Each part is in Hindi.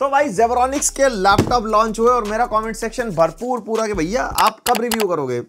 तो भाई जेवरॉनिक्स के लैपटॉप लॉन्च हुए और मेरा कमेंट सेक्शन भरपूर पूरा कि भैया आप कब रिव्यू करोगे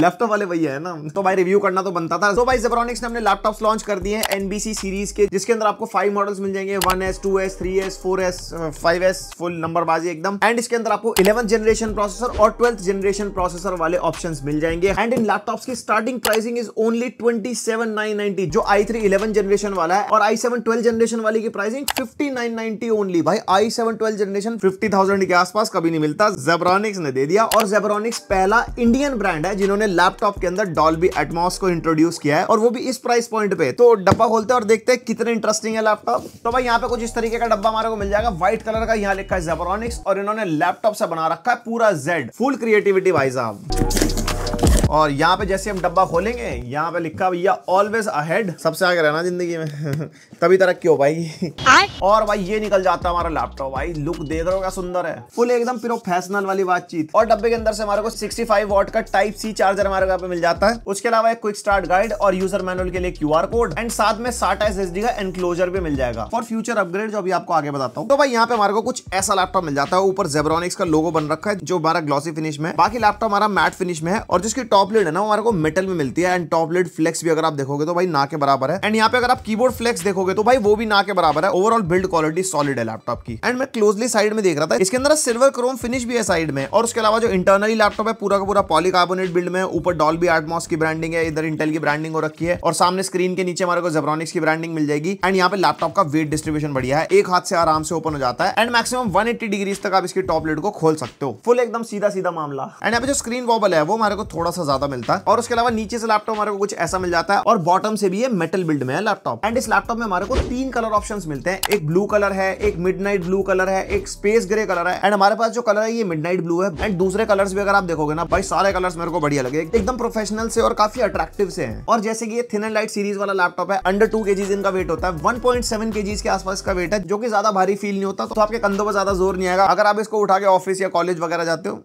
लैपटॉप वाले वही है ना तो भाई रिव्यू करना तो बनता था तो भाई जेबरॉनिक्स ने अपने लैपटॉप्स लॉन्च कर दिए हैं एनबीसी सीरीज के जिसके अंदर आपको फाइव मॉडल्स मिल जाएंगे one S two S three S four S five S full number बाजी एकदम एंड इसके अंदर आपको इलेवंथ जनरेशन प्रोसेसर और ट्वेल्थ जनरेशन प्रोसेसर वाले ऑप्शन मिल जाएंगे एंड इन लैपटॉप की starting pricing is only twenty seven nine ninety जो आई थ्री इलेवन जनरेशन वाला है और आई सेवन ट्वेल्व जनरेशन वाली की pricing fifty nine ninety only भाई i seven twelve generation fifty thousand के आसपास कभी नहीं मिलता जेबरॉनिक्स ने दे दिया और जेबरॉनिक्स पहला इंडियन ब्रांड है जिन्होंने इन्होंने लैपटॉप के अंदर डॉल्बी एटमॉस को इंट्रोड्यूस किया है और वो भी इस प्राइस पॉइंट पे तो डब्बा खोलते हैं और देखते हैं कितने इंटरेस्टिंग है लैपटॉप तो भाई यहाँ पे कुछ इस तरीके का डब्बा हमारे को मिल जाएगा व्हाइट कलर का यहाँ लिखा है जेबरॉनिक्स और इन्होंने लैपटॉप से बना रखा है पूरा जेड फुल क्रिएटिविटी भाई साहब और यहाँ पे जैसे हम डब्बा खोलेंगे यहाँ पे लिखा भैया ऑलवेज अहेड सबसे आगे रहना जिंदगी में तभी तरक्की हो भाई और भाई ये निकल जाता है हमारा लैपटॉप भाई लुक देख रहे हो क्या सुंदर है फुल एकदम प्रोफेशनल वाली बातचीत और डब्बे के अंदर से हमारे को 65 वॉट का टाइप सी चार्जर हमारे यहाँ पे मिल जाता है उसके अलावा एक क्विक स्टार्ट गाइड और यूजर मैनुअल के लिए क्यू कोड एंड साथ में साठ एस का एनक्लोजर भी मिल जाएगा फॉर फ्यूचर अपग्रेड जो अभी आपको आगे बताता हूँ तो भाई यहाँ पे हमारे को कुछ ऐसा लैपटॉप मिल जाता है ऊपर जेबरॉनिक्स का लोगो बन रखा है जो हमारा ग्लॉसी फिनिश में बाकी लैपटॉप हमारा मैट फिनिश में है और जिसकी टॉप टॉप लेड है ना हमारे को मेटल में मिलती है एंड टॉप लेड फ्लेक्स भी अगर आप देखोगे तो भाई ना के बराबर है एंड यहाँ पे अगर आप कीबोर्ड फ्लेक्स देखोगे तो भाई वो भी ना के बराबर है ओवरऑल बिल्ड क्वालिटी सॉलिड है लैपटॉप की एंड मैं क्लोजली साइड में देख रहा था इसके अंदर सिल्वर क्रोम फिनिश भी है साइड में और उसके अलावा जो इंटरनली लैपटॉप है पूरा का पूरा पॉलीकार्बोनेट बिल्ड में ऊपर डॉल्बी एटमॉस की ब्रांडिंग है इधर इंटेल की ब्रांडिंग हो रखी है और सामने स्क्रीन के नीचे हमारे को जेब्रॉनिक्स की ब्रांडिंग मिल जाएगी एंड यहाँ पे लैपटॉप का वेट डिस्ट्रीब्यूशन बढ़िया है एक हाथ से आराम से ओपन हो जाता है एंड मैक्सिमम वन डिग्रीज तक आप इसकी टॉप लेड को खोल सकते हो फुल एकदम सीधा सीधा मामला एंड यहाँ पे जो स्क्रीन वॉबल है वो हमारे को थोड़ा सा सा ज्यादा मिलता है और उसके अलावा नीचे से लैपटॉप हमारे को कुछ ऐसा मिल जाता है और बॉटम से भी ये मेटल बिल्ड में है लैपटॉप एंड इस लैपटॉप में हमारे को तीन कलर ऑप्शन मिलते हैं एक ब्लू कलर है एक मिड ब्लू कलर है एक स्पेस ग्रे कलर है एंड हमारे पास जो कलर है ये मिड ब्लू है एंड दूसरे कलर भी अगर आप देखोगे ना भाई सारे कलर मेरे को बढ़िया लगे एकदम प्रोफेशनल से और काफी अट्रैक्टिव से है और जैसे कि ये थिन एंड लाइट सीरीज वाला लैपटॉप है अंडर टू केजीज इनका वेट होता है वन पॉइंट सेवन केजीज के आसपास का वेट है जो कि ज्यादा भारी फील नहीं होता तो आपके कंधों पर ज्यादा जोर नहीं आएगा अगर आप इसको उठा के ऑफिस या कॉलेज वगैरह जाते हो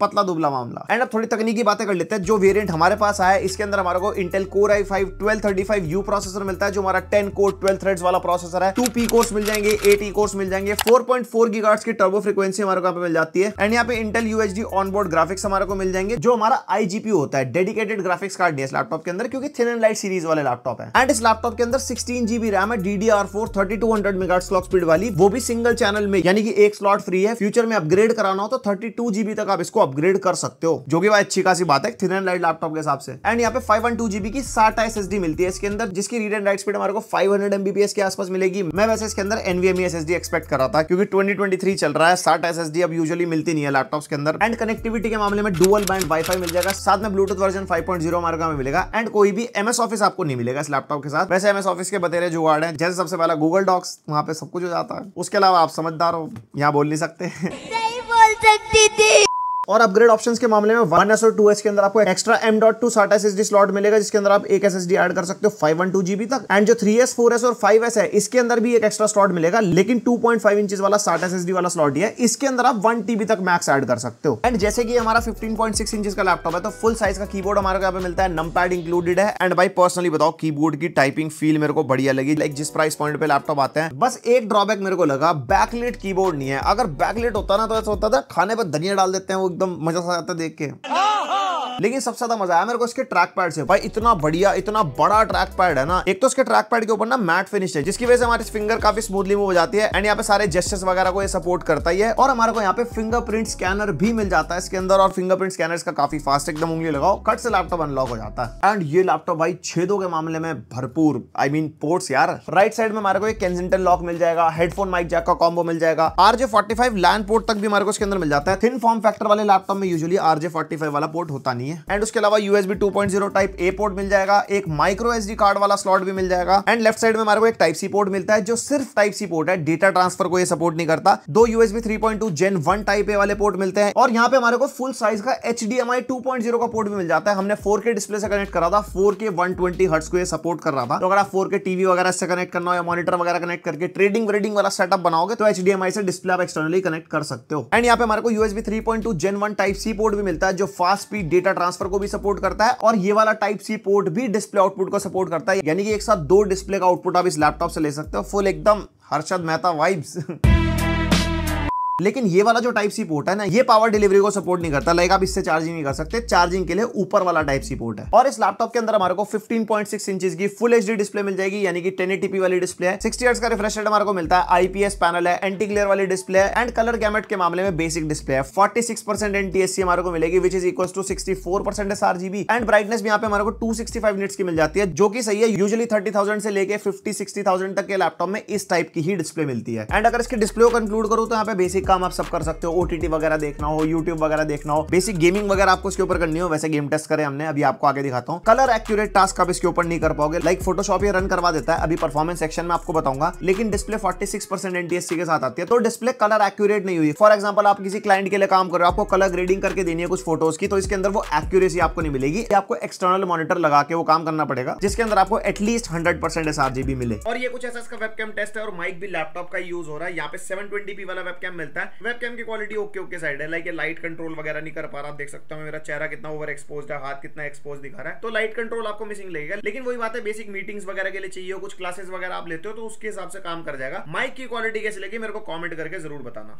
पतला दुबला मामला एंड अब थोड़ी तकनीकी बातें कर लेते हैं जो वेरिएंट हमारे पास आया इसके अंदर हमारे को Intel core i five twelve thirty five U processor मिलता है जो हमारा टेन कोर ट्वेल्व थ्रेड्स वाला प्रोसेसर है टू पी कोर्स मिल जाएंगे एट ई कोर्स मिल जाएंगे फोर पॉइंट फोर की की टर्बो फ्रिक्वेंसी हमारे पे मिल जाती है एंड यहाँ पे इंटेल यूएचडी ऑनबोर्ड ग्राफिक्स हमारे को मिल जाएंगे जो हमारा आईजीपी होता है डेडिकेटेड ग्राफिक्स कार्ड नहीं है इस लैपटॉप के अंदर क्योंकि थिन एंड लाइट सीरीज वाले लैपटॉप है एंड इस लैपटॉप के अंदर सिक्सटीन जीबी रैम है D D R four thirty two hundred mega clock speed वाली वो भी सिंगल चैनल में यानी कि एक स्लॉट फ्री है फ्यूचर में अपग्रेड कराना हो तो थर्टी टू जीबी तक आप इसको अपग्रेड कर सकते हो जो कि भाई अच्छी खासी बात है थिन एंड लाइट लैपटॉप के हिसाब से एंड यहाँ पे फाइव वन टू जीबी की साठ एस मिलती है इसके अंदर जिसकी रीड एंड राइट स्पीड हमारे को फाइव हंड्रेड एमबीपीएस के आसपास मिलेगी मैं वैसे इसके अंदर एनवीएम एस एक्सपेक्ट कर रहा था क्योंकि ट्वेंटी ट्वेंटी थ्री चल रहा है साठ एस अब यूजली मिलती नहीं है लैपटॉप के अंदर एंड कनेक्टिविटी के मामले में डुअल बैंड वाईफाई मिल जाएगा साथ में Bluetooth version five point zero हमारे में मिलेगा एंड कोई भी एमएस ऑफिस आपको नहीं मिलेगा इस लैपटॉप के साथ वैसे एमएस ऑफिस के बतेरे वार्ड है जैसे सबसे पहला गूगल डॉक्स वहाँ पे सब कुछ हो जाता है उसके अलावा आप समझदार हो यहाँ बोल नहीं सकते नहीं बोल सकती थी और अपग्रेड ऑप्शन के मामले में वन एस और टू एस के अंदर आपको extra M dot two SATA S S D slot मिलेगा जिसके अंदर आप एक एस एस डी एड कर सकते हो फाइव वन टू जीबी तक एंड जो थ्री एस फोर एस और फाइव एस है इसके अंदर भी एक एक्स्ट्रा स्लॉट मिलेगा लेकिन टू पॉइंट फाइव इंच वाला साठ एस एस डी वाला स्लॉट है इसके अंदर आप वन टीबी तक मैक्स एड कर सकते हो एंड जैसे कि हमारा फिफ्टीन पॉइंट सिक्स इंच का लैपटॉप है तो फुल साइज का कीबोर्ड हमारे यहाँ पे मिलता है नम पैड इंक्लूडेड है एंड भाई पर्सनली बताओ कीबोर्ड की टाइपिंग फील मेरे को बढ़िया लगी लाइक जिस प्राइस पॉइंट पे लैपटॉप आते हैं बस एक ड्रॉबैक मेरे को लगा बैकलेट कीबोर्ड नहीं है अगर बैकलेट होता ना तो ऐसा होता था खाने पर धनिया डाल देते हैं वो एकदम मजा सा आता देख के लेकिन सबसे ज्यादा मजा आया मेरे को इसके ट्रैक पैड से भाई इतना बढ़िया इतना बड़ा ट्रैक पैड है ना एक तो इसके ट्रैक पैड के ऊपर ना मैट फिनिश है जिसकी वजह से हमारी फिंगर काफी स्मूथली मूव हो जाती है एंड यहाँ पे सारे जेस्टर्स वगैरह को ये सपोर्ट करता ही है और हमारे को यहाँ पे फिंगरप्रिंट स्कैनर भी मिल जाता है इसके अंदर और फिंगरप्रिंट स्कैनर का काफी फास्ट एकदम उंगली लगाओ कट से लैपटॉप अनलॉक हो जाता है एंड ये लैपटॉप भाई छेदों के मामले में भरपूर आई मीन पोर्ट्स यार राइट साइड में हमारे को एक केंसिंगटन लॉक मिल जाएगा हेडफोन माइक जैक का कॉम्बो मिल जाएगा RJ forty five LAN port तक भी हमारे को इसके अंदर मिल जाता है थिन फॉर्म फैक्टर वाले लैपटॉप में यूजुअली आरजे फोर्टी फाइव वाला पोर्ट होता नहीं नहीं है एंड उसके अलावा यूएसबी 2.0 टाइप ए पोर्ट मिल जाएगा एक माइक्रो एस कार्ड वाला स्लॉट भी मिल जाएगा एंड लेफ्ट साइड में हमारे को एक टाइप सी पोर्ट मिलता है जो सिर्फ टाइप सी पोर्ट है डेटा ट्रांसफर को ये सपोर्ट नहीं करता दो USB 3.2 Gen one type A वाले पोर्ट मिलते हैं और यहाँ पे हमारे को फुल साइज का H D M I two point zero का पोर्ट भी मिल जाता है हमने फोर के डिस्प्ले से कनेक्ट करा था फोर के वन ट्वेंटी हर्ट्स को ये सपोर्ट कर रहा था तो अगर आप फोर के टीवी वगैरह से कनेक्ट करना हो या मॉनिटर वगैरह कनेक्ट करके ट्रेडिंग वेडिंग वाला सेटअप बनाओगे तो एच डी एम आई से डिस्प्ले आप एक्सटर्नली कनेक्ट कर सकते हो एंड यहाँ पे हमारे को USB three point two Gen one type C port भी मिलता है जो फास्ट स्पीड डेटा ट्रांसफर को भी सपोर्ट करता है और ये वाला टाइप सी पोर्ट भी डिस्प्ले आउटपुट को सपोर्ट करता है यानी कि एक साथ दो डिस्प्ले का आउटपुट आप इस लैपटॉप से ले सकते हो फुल एकदम हर्षद मेहता वाइब्स लेकिन ये वाला जो टाइप सी पोर्ट है ना ये पावर डिलीवरी को सपोर्ट नहीं करता लाइक आप इससे चार्जिंग नहीं कर सकते चार्जिंग के लिए ऊपर वाला टाइप सी पोर्ट है और इस लैपटॉप के अंदर हमारे को 15.6 इंच की फुल एच डिस्प्ले मिल जाएगी यानी कि टीपी वाली डिस्प्ले है सिक्सटी हर्ट्ज का रिफ्रेश रेट हमारे को मिलता है आईपीएस पैनल है एंटी क्लियर वाली डिस्प्ले है एंड कलर गैमेट के मामले में बेसिक डिस्प्ले है 46% एनटीएससी हमारे को मिलेगी which is equal to 64% sRGB and brightness भी यहाँ पे हमारे को 265 मिनट्स की मिल जाती है जो कि सही है थर्टी थाउजेंड से लेके सिक्सटी 60,000 तक के लैपटॉप में इस टाइप की ही डिस्प्ले मिलती है एंड अगर इसकी डिस्प्ले को कंक्लूड करूँ तो यहाँ पे बेसिक काम आप सब कर सकते हो ओटीटी वगैरह देखना हो यूट्यूब वगैरह देखना हो बेसिक गेमिंग वगैरह आपको इसके ऊपर करनी हो वैसे गेम टेस्ट करें हमने अभी आपको आगे दिखाता हूँ कलर एक्यूरेट टास्क आप इसके ऊपर नहीं कर पाओगे लाइक फोटोशॉप ये रन करवा देता है अभी परफॉर्मेंस सेक्शन में आपको बताऊंगा लेकिन डिस्प्ले फोर्टी सिक्स परसेंट के साथ आती है तो डिस्प्ले कलर एक्यूरेट नहीं हुई फॉर एग्जाम्पल आप किसी क्लाइंट के लिए काम कर रहे हो आपको कलर ग्रेडिंग करके देनी है कुछ फोटोज की तो इसके अंदर वो एक्यूरेसी आपको नहीं मिलेगी आपको एक्सटर्नल मॉनिटर लगा के वो काम करना पड़ेगा जिसके अंदर आपको एटलीस्ट हंड्रेड परसेंट एस मिले और ये कुछ ऐसा इसका वेबकैम टेस्ट है और माइक भी लैपटॉप का यूज हो रहा है यहाँ पे सेवन वाला वेबकैम मिलता है सकता है वेबकैम की क्वालिटी ओके ओके साइड है लाइक ये लाइट कंट्रोल वगैरह नहीं कर पा रहा आप देख सकते हो मेरा चेहरा कितना ओवर एक्सपोज है हाथ कितना एक्सपोज दिखा रहा है तो लाइट कंट्रोल आपको मिसिंग लगेगा लेकिन वही बात है बेसिक मीटिंग्स वगैरह के लिए चाहिए हो कुछ क्लासेस वगैरह आप लेते हो तो उसके हिसाब से काम कर जाएगा माइक की क्वालिटी कैसी लगी मेरे को कॉमेंट करके जरूर बताना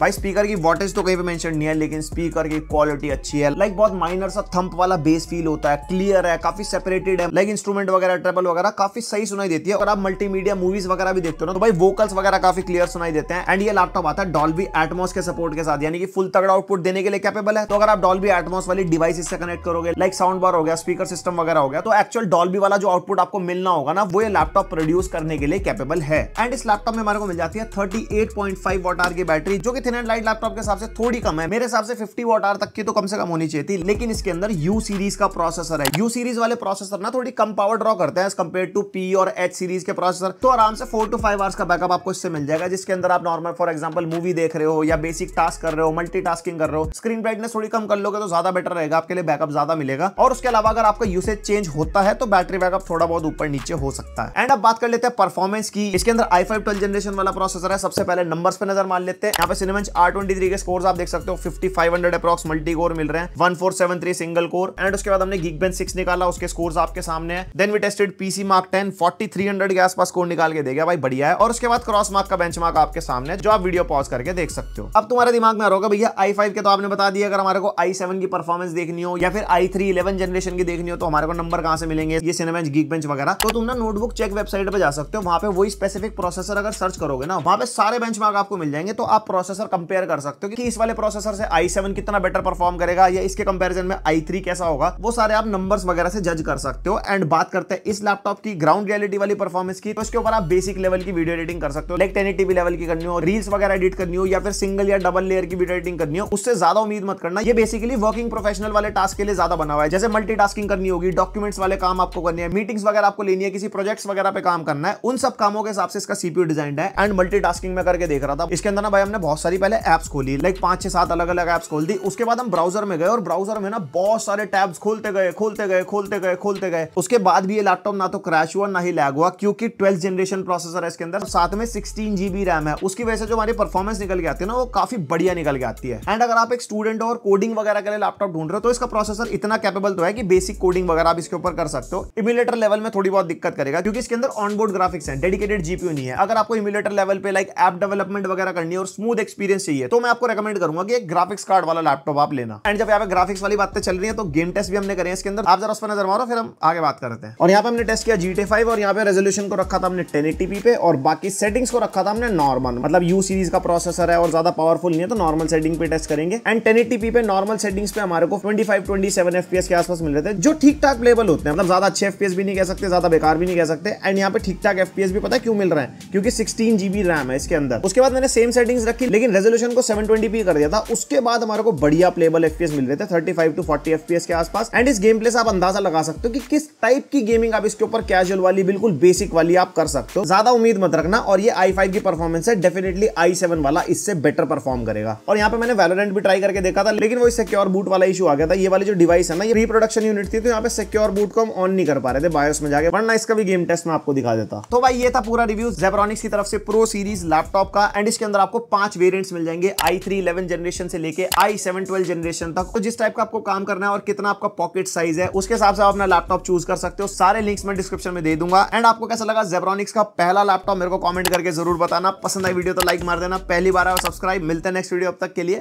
भाई स्पीकर की वॉटेज तो कहीं पे मेंशन नहीं है लेकिन स्पीकर की क्वालिटी अच्छी है लाइक बहुत माइनर सा थंप वाला बेस फील होता है क्लियर है काफी सेपरेटेड है लाइक इंस्ट्रूमेंट वगैरह ट्रेबल वगैरह काफी सही सुनाई देती है और आप मल्टीमीडिया मूवीज वगैरह भी देखते देखते हो ना तो भाई वोकल्स वगैरह काफी क्लियर सुनाई देते हैं एंड ये लैपटॉप आता है डॉल्बी एटमोस के सपोर्ट के साथ यानी कि फुल तगड़ा आउटपुट देने के लिए कैपेबल है तो अगर आप डॉल्बी एटमोस वाली डिवाइस इससे कनेक्ट करोगे लाइक साउंड बार हो गया स्पीकर सिस्टम वगैरह हो गया तो एक्चुअल डॉल्बी वाला जो आउटपुट आपको मिलना होगा ना वो ये लैपटॉप प्रोड्यूस करने के लिए कैपेबल है एंड इस लैपटॉप में हमारे को मिल जाती है thirty eight point five watt hour की बैटरी जो कि थिन एंड लाइट लैपटॉप के हिसाब से थोड़ी कम है मेरे हिसाब से फिफ्टी वॉट आर तक की तो कम से कम होनी चाहिए थी लेकिन इसके अंदर यू सीरीज का प्रोसेसर है यू सीरीज वाले प्रोसेसर ना थोड़ी कम पावर ड्रॉ करते हैं एज कम्पेयर टू पी और एच सीरीज के प्रोसेसर तो आराम से फोर टू फाइव आवर्स का बैकअप आपको इससे मिल जाएगा जिसके अंदर आप नॉर्मल फॉर एग्जाम्पल मूवी देख रहे हो या बेसिक टास्क कर रहे हो मल्टी कर रहे हो स्क्रीन ब्राइटनेस थोड़ी कम कर लोगे तो ज्यादा बेटर रहेगा आपके लिए बैकअप ज्यादा मिलेगा और उसके अलावा अगर आपका यूसेज चेंज होता है तो बैटरी बैकअप थोड़ा बहुत ऊपर नीचे हो सकता है एंड अब बात कर लेते हैं परफॉर्मेंस की इसके अंदर आई फाइव जनरेशन वाला प्रोसेसर है सबसे पहले नंबर पर नजर मान लेते हैं यहाँ पे सिनेमेंच आर ट्वेंटी के स्कोर आप देख सकते हो fifty five hundred approx multi core मिल रहे हैं one four seven three single core and उसके बाद हमने गिग बेन सिक्स निकाला उसके स्कोर आपके सामने then we tested PC mark ten forty three hundred के आसपास स्कोर निकाल के देगा भाई बढ़िया है और उसके बाद क्रॉस मार्क का बेंच आपके सामने जो आप वीडियो पॉज करके देख सकते हो अब तुम्हारे दिमाग में आ भैया आई फाइव के तो आपने बता दिया अगर हमारे को आई सेवन की परफॉर्मेंस देखनी हो या फिर आई थ्री इलेवन जनरेशन की देखनी हो तो हमारे को नंबर कहां से मिलेंगे ये सिनेमेंच गीक बेंच वगैरह तो तुम ना नोटबुक चेक वेबसाइट पर जा सकते हो वहां पे वही स्पेसिफिक प्रोसेसर अगर सर्च करोगे ना वहां पे सारे बेंच आपको मिल जाएंगे तो आप प्रोसेसर कंपेयर कर सकते हो कि इस वाले प्रोसेसर से आई सेवन कितना बेटर परफॉर्म करेगा या इसके कंपेरिजन में आई थ्री कैसा होगा वो सारे आप नंबर वगैरह से जज कर सकते हो एंड बात करते हैं इस लैपटॉप की ग्राउंड रियलिटी वाली परफॉर्मेंस की तो इसके ऊपर आप बेसिक लेवल लेवल की वीडियो एडिटिंग कर सकते हो लाइक टेन एटी लेवल की करनी हो रील्स वगैरह एडिट करनी हो या फिर सिंगल या डबल लेयर की वीडियो एडिटिंग करनी हो उससे ज्यादा उम्मीद मत करना ये बेसिकली वर्किंग प्रोफेशनल वाले टास्क के लिए ज्यादा बना हुआ है जैसे मल्टी करनी होगी डॉक्यूमेंट्स वाले काम आपको करने हैं मीटिंग्स वगैरह आपको लेनी है किसी प्रोजेक्ट्स वगैरह पे काम करना है उन सब कामों के हिसाब से इसका सीपीयू डिजाइन है एंड मल्टी में करके देख रहा था इसके अंदर ना भाई हमने बहुत सारी पहले एप्स खोली लाइक पांच छह सात अलग अलग एप्स खोल दी उसके बाद हम ब्राउजर में गए और ब्राउजर में ना बहुत सारे टैब्स खोलते गए खोलते गए खोलते गए खोलते गए उसके बाद भी ये लैपटॉप ना तो क्रैश हुआ ना ही लैग हुआ क्योंकि ट्वेल्थ जनरेशन प्रोसेसर है इसके अंदर तो साथ में सिक्सटीन जीबी रैम है उसकी वजह से जो हमारी परफॉर्मेंस निकल के आती है ना वो काफी बढ़िया निकल के आती है एंड अगर आप एक स्टूडेंट और कोडिंग वगैरह के लिए लैपटॉप ढूंढ रहे हो तो इसका प्रोसेसर इतना कैपेबल तो है कि बेसिक कोडिंग वगैरह आप इसके ऊपर कर सकते हो इम्यूलेटर लेवल में थोड़ी बहुत दिक्कत करेगा क्योंकि इसके अंदर ऑनबोर्ड ग्राफिक्स है डेडिकेटेड जीपीयू नहीं है अगर आपको इम्यूलेटर लेवल पे लाइक एप डेवलपमेंट वगैरह करनी है और स्मूथ एक्सपीरियंस चाहिए तो मैं आपको रेकमेंड करूंगा कि एक ग्राफिक्स कार्ड वाला लैपटॉप आप लेना एंड जब यहाँ पे ग्राफिक्स वाली बातें चल रही है तो गेम टेस्ट भी हमने करें इसके अंदर आप जरा उस पर नजर मारो फिर हम आगे बात करते हैं और यहाँ पे हमने टेस्ट किया जी और यहाँ पे रेजोल्यूशन को रखा था हमने टेन पे और बाकी सेटिंग्स को रखा था हमने नॉर्मल मतलब यू सीरीज का प्रोसेसर है और ज्यादा पावरफुल नहीं है तो नॉर्मल सेटिंग पे टेस्ट करेंगे एंड टेन पे नॉर्मल सेटिंग्स पे हमारे को ट्वेंटी फाइव ट्वेंटी सेवन के आसपास मिल रहे थे जो ठीक ठाक लेवल होते हैं मतलब ज्यादा अच्छे एफ भी नहीं कह सकते ज्यादा बेकार भी नहीं कह सकते एंड यहाँ पे ठीक ठाक एफ भी पता है क्यों मिल रहा है क्योंकि सिक्सटीन जीबी रैम है इसके अंदर उसके बाद मैंने सेम सेटिंग्स रखी लेकिन रेजोल्यूशन को सेवन ट्वेंटी कर दिया था उसके बाद हमारे को बढ़िया प्लेबल एफ मिल रहे थे thirty five to forty F के आसपास एंड इस गेम प्ले से आप अंदाजा लगा सकते हो कि किस टाइप की गेमिंग आप इसके ऊपर कैजुअल वाली बिल्कुल बेसिक वाली आप कर सकते हो ज्यादा उम्मीद उम्मीद मत रखना और ये i5 की परफॉर्मेंस है डेफिनेटली i7 वाला इससे बेटर परफॉर्म करेगा और यहाँ पे मैंने वैलोरेंट भी ट्राई करके देखा था लेकिन वो सिक्योर बूट वाला इशू आ गया था ये वाली जो डिवाइस है ना ये प्री प्रोडक्शन यूनिट थी तो यहाँ पे सिक्योर बूट को हम ऑन नहीं कर पा रहे थे बायोस में जाकर वरना इसका भी गेम टेस्ट में आपको दिखा देता तो भाई ये था पूरा रिव्यू जेब्रॉनिक्स की तरफ से प्रो सीरीज लैपटॉप का एंड इसके अंदर आपको पांच वेरियंट्स मिल जाएंगे आई थ्री इलेवन जनरेशन से लेकर आई सेवन ट्वेल्व जनरेशन तक तो जिस टाइप का आपको काम करना है और कितना आपका पॉकेट साइज है उसके हिसाब से आप अपना लैपटॉप चूज कर सकते हो सारे लिंक्स मैं डिस्क्रिप्शन में दे दूंगा एंड आपको कैसा लगा जेब्रॉनिक्स का पहला लैपटॉप मेरे को कमेंट करके जरूर बताना पसंद आई वीडियो तो लाइक मार देना पहली बार आओ सब्सक्राइब मिलते हैं नेक्स्ट वीडियो अब तक के लिए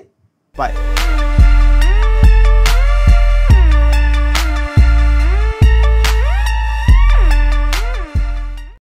बाय